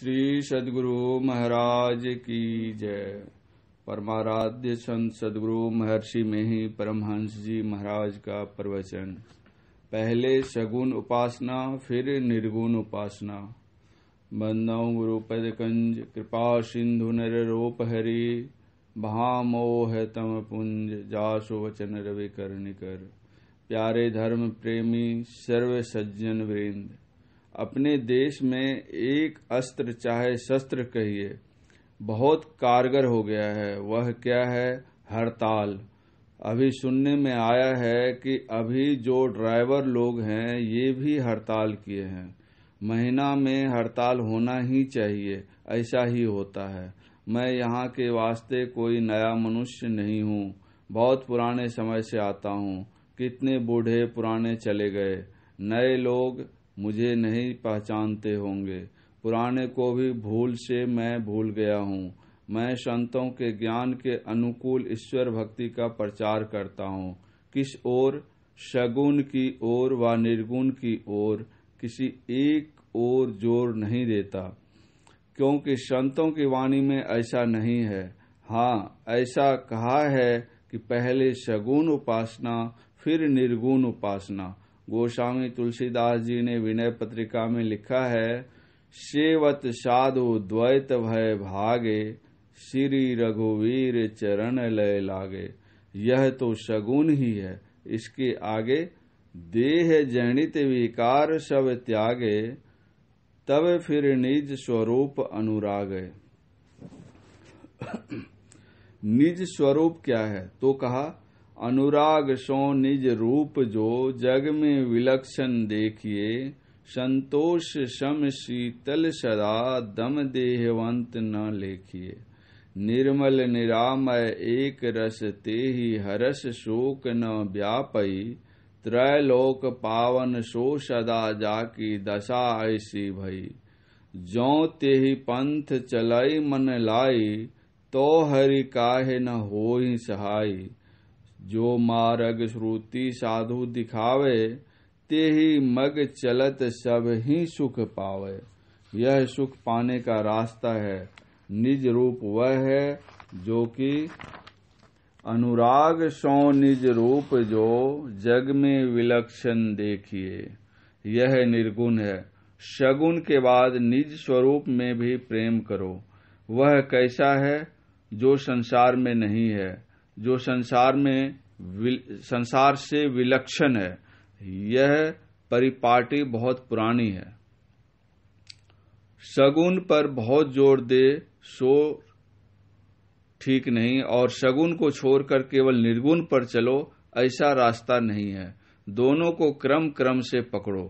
श्री सदगुरु महाराज की जय परमाराध्य संत सदगुरु महर्षि में ही परमहंस जी महाराज का प्रवचन पहले सगुण उपासना फिर निर्गुण उपासना बंदौ गुरुपद कंज कृपा सिंधु नर रूप हरि भामोह तम पुंज जासु वचन रवि कर निकर प्यारे धर्म प्रेमी सर्व सज्जन वृंद अपने देश में एक अस्त्र चाहे शस्त्र कहिए बहुत कारगर हो गया है वह क्या है हड़ताल अभी सुनने में आया है कि अभी जो ड्राइवर लोग हैं ये भी हड़ताल किए हैं महीना में हड़ताल होना ही चाहिए ऐसा ही होता है मैं यहाँ के वास्ते कोई नया मनुष्य नहीं हूँ बहुत पुराने समय से आता हूँ कितने बूढ़े पुराने चले गए नए लोग मुझे नहीं पहचानते होंगे पुराने को भी भूल से मैं भूल गया हूँ मैं संतों के ज्ञान के अनुकूल ईश्वर भक्ति का प्रचार करता हूँ किस ओर शगुन की ओर व निर्गुण की ओर किसी एक ओर जोर नहीं देता क्योंकि संतों की वाणी में ऐसा नहीं है हाँ ऐसा कहा है कि पहले शगुन उपासना फिर निर्गुण उपासना गोस्वामी तुलसीदास जी ने विनय पत्रिका में लिखा है शेवत साधु द्वैत भय भागे श्री रघुवीर चरण लय लागे यह तो शगुन ही है इसके आगे देह जनित विकार सब त्यागे तब फिर निज स्वरूप अनुराग निज स्वरूप क्या है तो कहा अनुराग सो निज रूप जो जग में विलक्षण देखिए संतोष सम शीतल सदा दम देहवंत न लेखिए निर्मल निरामय एक रस ते ही हरस शोक न व्यापई त्रैलोक पावन सो सदा जाकी दशा ऐसी भई जो ते ही पंथ चलई मन लाई तो हरि काहे न ही सहाई जो मार्ग श्रुति साधु दिखावे ते ही मग चलत सब ही सुख पावे यह सुख पाने का रास्ता है निज रूप वह है जो कि अनुराग सौ निज रूप जो जग में विलक्षण देखिए यह निर्गुण है शगुन के बाद निज स्वरूप में भी प्रेम करो वह कैसा है जो संसार में नहीं है जो संसार में संसार से विलक्षण है यह परिपाटी बहुत पुरानी है सगुन पर बहुत जोर दे सो ठीक नहीं और सगुन को छोड़कर केवल निर्गुण पर चलो ऐसा रास्ता नहीं है दोनों को क्रम क्रम से पकड़ो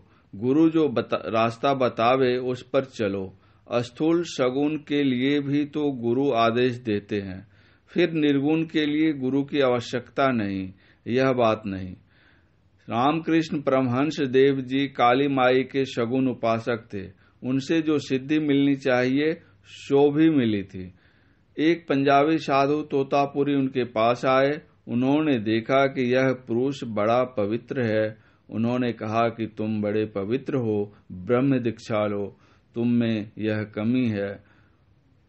गुरु जो बता, रास्ता बतावे उस पर चलो स्थूल सगुन के लिए भी तो गुरु आदेश देते हैं फिर निर्गुण के लिए गुरु की आवश्यकता नहीं यह बात नहीं रामकृष्ण परमहंस देव जी काली माई के शगुन उपासक थे उनसे जो सिद्धि मिलनी चाहिए शो भी मिली थी एक पंजाबी साधु तोतापुरी उनके पास आए उन्होंने देखा कि यह पुरुष बड़ा पवित्र है उन्होंने कहा कि तुम बड़े पवित्र हो ब्रह्म दीक्षा लो तुम में यह कमी है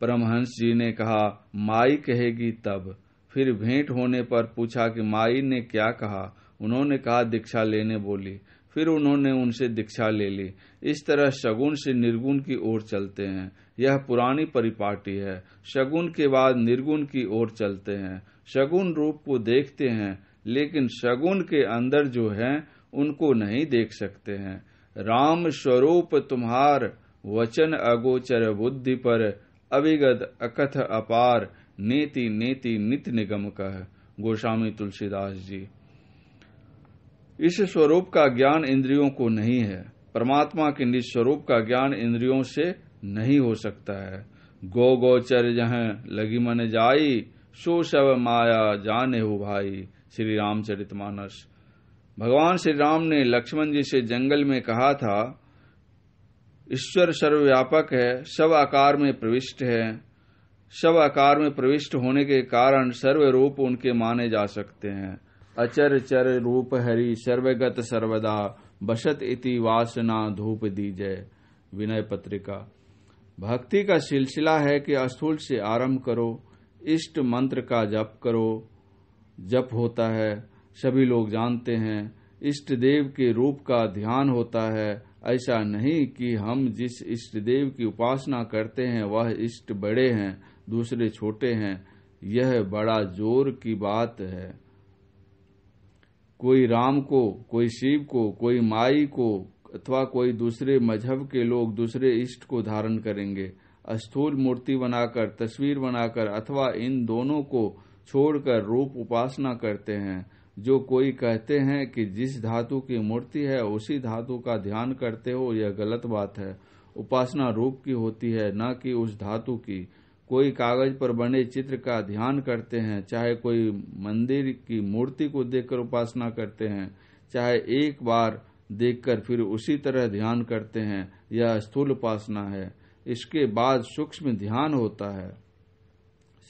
परमहंस जी ने कहा माई कहेगी तब फिर भेंट होने पर पूछा कि माई ने क्या कहा उन्होंने कहा दीक्षा लेने बोली फिर उन्होंने उनसे दीक्षा ले ली इस तरह शगुन से निर्गुण की ओर चलते हैं यह पुरानी परिपाटी है शगुन के बाद निर्गुण की ओर चलते हैं शगुन रूप को देखते हैं लेकिन शगुन के अंदर जो है उनको नहीं देख सकते हैं राम स्वरूप तुम्हार वचन अगोचर बुद्धि पर अविगत अकथ अपार नेति नेति नित निगम कह गोस्वामी तुलसीदास जी इस स्वरूप का ज्ञान इंद्रियों को नहीं है परमात्मा के निज स्वरूप का ज्ञान इंद्रियों से नहीं हो सकता है गो गोचर जह लगी मन जाई सो शव माया जाने हो भाई श्री मानस भगवान श्री राम ने लक्ष्मण जी से जंगल में कहा था ईश्वर सर्वव्यापक है सब आकार में प्रविष्ट है सब आकार में प्रविष्ट होने के कारण सर्व रूप उनके माने जा सकते हैं अचर चर रूप हरि सर्वगत सर्वदा बसत इति वासना धूप दी जय विनय पत्रिका भक्ति का सिलसिला है कि अस्थूल से आरंभ करो इष्ट मंत्र का जप करो जप होता है सभी लोग जानते हैं इष्ट देव के रूप का ध्यान होता है ऐसा नहीं कि हम जिस इष्ट देव की उपासना करते हैं वह इष्ट बड़े हैं दूसरे छोटे हैं यह बड़ा जोर की बात है कोई राम को कोई शिव को कोई माई को अथवा कोई दूसरे मजहब के लोग दूसरे इष्ट को धारण करेंगे स्थूल मूर्ति बनाकर तस्वीर बनाकर अथवा इन दोनों को छोड़कर रूप उपासना करते हैं जो कोई कहते हैं कि जिस धातु की मूर्ति है उसी धातु का ध्यान करते हो यह गलत बात है उपासना रूप की होती है न कि उस धातु की कोई कागज पर बने चित्र का ध्यान करते हैं चाहे कोई मंदिर की मूर्ति को देखकर उपासना करते हैं चाहे एक बार देखकर फिर उसी तरह ध्यान करते हैं यह स्थूल उपासना है इसके बाद सूक्ष्म ध्यान होता है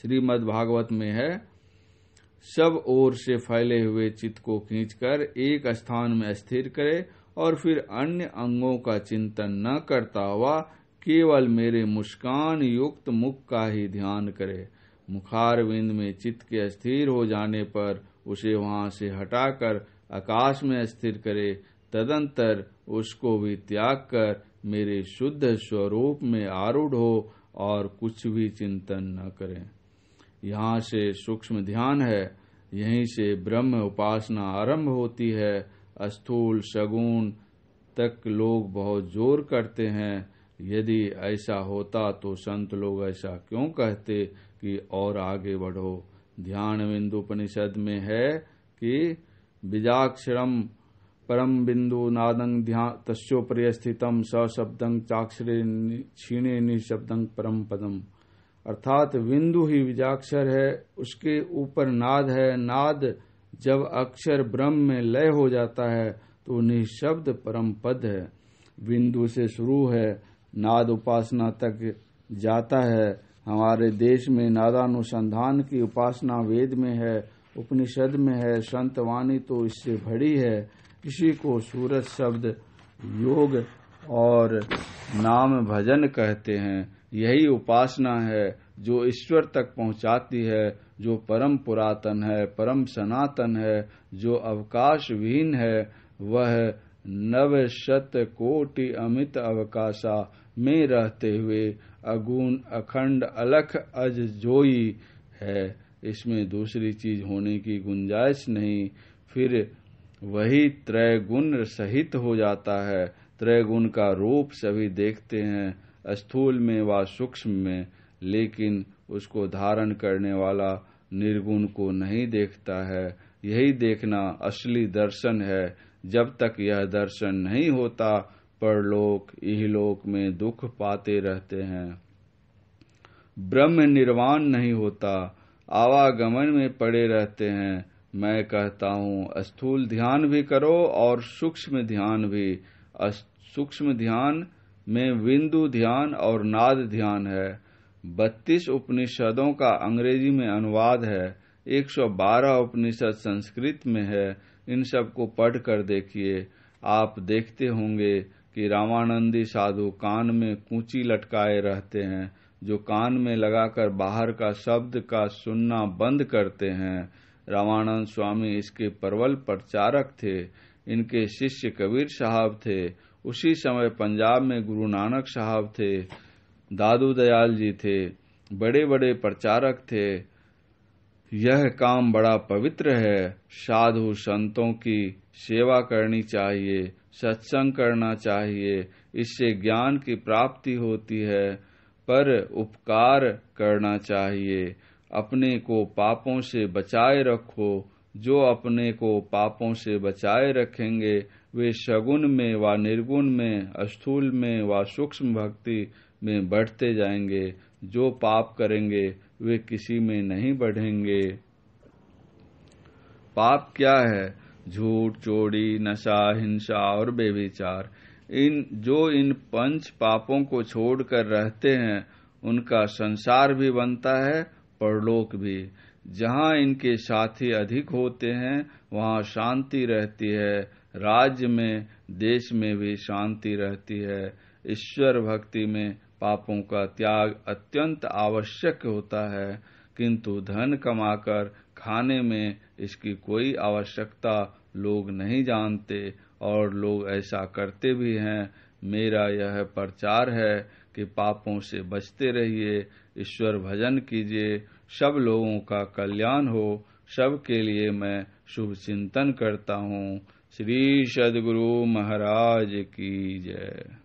श्रीमद भागवत में है सब ओर से फैले हुए चित्त को खींचकर एक स्थान में स्थिर करे और फिर अन्य अंगों का चिंतन न करता हुआ केवल मेरे मुस्कान युक्त मुख का ही ध्यान करे मुखारविंद में चित्त के स्थिर हो जाने पर उसे वहां से हटाकर आकाश में स्थिर करे तदंतर उसको भी त्याग कर मेरे शुद्ध स्वरूप में आरूढ़ हो और कुछ भी चिंतन न करें यहाँ से सूक्ष्म ध्यान है यहीं से ब्रह्म उपासना आरंभ होती है स्थूल सगुण तक लोग बहुत जोर करते हैं यदि ऐसा होता तो संत लोग ऐसा क्यों कहते कि और आगे बढ़ो ध्यान बिंदु उपनिषद में है कि बीजाक्षरम परम बिंदु नादंग ध्यान स्थितम सशब्दंग चाक्षरे क्षीणे निशब्दंग परम पदम अर्थात बिंदु ही विजाक्षर है उसके ऊपर नाद है नाद जब अक्षर ब्रह्म में लय हो जाता है तो निःशब्द परम पद है बिंदु से शुरू है नाद उपासना तक जाता है हमारे देश में नादानुसंधान की उपासना वेद में है उपनिषद में है संत वाणी तो इससे भरी है किसी को सूरज शब्द योग और नाम भजन कहते हैं यही उपासना है जो ईश्वर तक पहुंचाती है जो परम पुरातन है परम सनातन है जो अवकाश विहीन है वह नव शत कोटि अमित अवकाशा में रहते हुए अगुण अखंड अलख अजोई है इसमें दूसरी चीज होने की गुंजाइश नहीं फिर वही त्रैगुण सहित हो जाता है त्रैगुण का रूप सभी देखते हैं स्थूल में व सूक्ष्म में लेकिन उसको धारण करने वाला निर्गुण को नहीं देखता है यही देखना असली दर्शन है जब तक यह दर्शन नहीं होता परलोक इहलोक में दुख पाते रहते हैं ब्रह्म निर्वाण नहीं होता आवागमन में पड़े रहते हैं मैं कहता हूँ स्थूल ध्यान भी करो और सूक्ष्म ध्यान भी सूक्ष्म ध्यान में बिंदु ध्यान और नाद ध्यान है बत्तीस उपनिषदों का अंग्रेजी में अनुवाद है 112 उपनिषद संस्कृत में है इन सब को पढ़ कर देखिए आप देखते होंगे कि रामानंदी साधु कान में कूची लटकाए रहते हैं जो कान में लगाकर बाहर का शब्द का सुनना बंद करते हैं रामानंद स्वामी इसके प्रबल प्रचारक थे इनके शिष्य कबीर साहब थे उसी समय पंजाब में गुरु नानक साहब थे दादू दयाल जी थे बड़े बड़े प्रचारक थे यह काम बड़ा पवित्र है साधु संतों की सेवा करनी चाहिए सत्संग करना चाहिए इससे ज्ञान की प्राप्ति होती है पर उपकार करना चाहिए अपने को पापों से बचाए रखो जो अपने को पापों से बचाए रखेंगे वे शगुन में व निर्गुण में स्थूल में व सूक्ष्म भक्ति में बढ़ते जाएंगे जो पाप करेंगे वे किसी में नहीं बढ़ेंगे पाप क्या है झूठ चोरी नशा हिंसा और बेविचार इन जो इन पंच पापों को छोड़कर रहते हैं उनका संसार भी बनता है परलोक भी जहाँ इनके साथी अधिक होते हैं वहाँ शांति रहती है राज्य में देश में भी शांति रहती है ईश्वर भक्ति में पापों का त्याग अत्यंत आवश्यक होता है किंतु धन कमाकर खाने में इसकी कोई आवश्यकता लोग नहीं जानते और लोग ऐसा करते भी हैं मेरा यह प्रचार है कि पापों से बचते रहिए ईश्वर भजन कीजिए सब लोगों का कल्याण हो सब के लिए मैं शुभ चिंतन करता हूँ श्री सदगुरु महाराज की जय